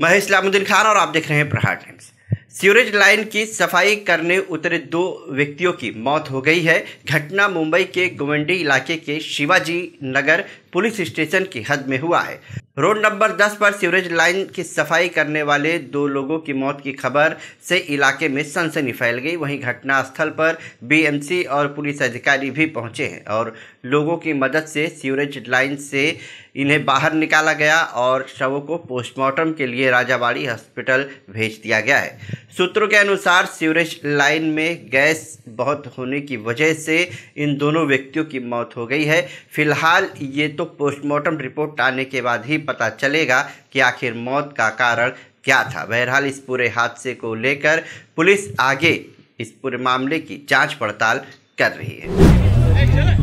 मैं इस्लामुद्दीन खान और आप देख रहे हैं प्रहार टाइम्स सीवरेज लाइन की सफाई करने उतरे दो व्यक्तियों की मौत हो गई है घटना मुंबई के गुवंडी इलाके के शिवाजी नगर पुलिस स्टेशन की हद में हुआ है रोड नंबर 10 पर सीवरेज लाइन की सफाई करने वाले दो लोगों की मौत की खबर से इलाके में सनसनी फैल गई वहीं घटना स्थल पर बीएमसी और पुलिस अधिकारी भी पहुंचे हैं और लोगों की मदद से सीवरेज लाइन से इन्हें बाहर निकाला गया और शवों को पोस्टमार्टम के लिए राजाबाड़ी हॉस्पिटल भेज दिया गया है सूत्रों के अनुसार सीवरेज लाइन में गैस बहुत होने की वजह से इन दोनों व्यक्तियों की मौत हो गई है फिलहाल ये तो पोस्टमार्टम रिपोर्ट आने के बाद ही पता चलेगा कि आखिर मौत का कारण क्या था बहरहाल इस पूरे हादसे को लेकर पुलिस आगे इस पूरे मामले की जांच पड़ताल कर रही है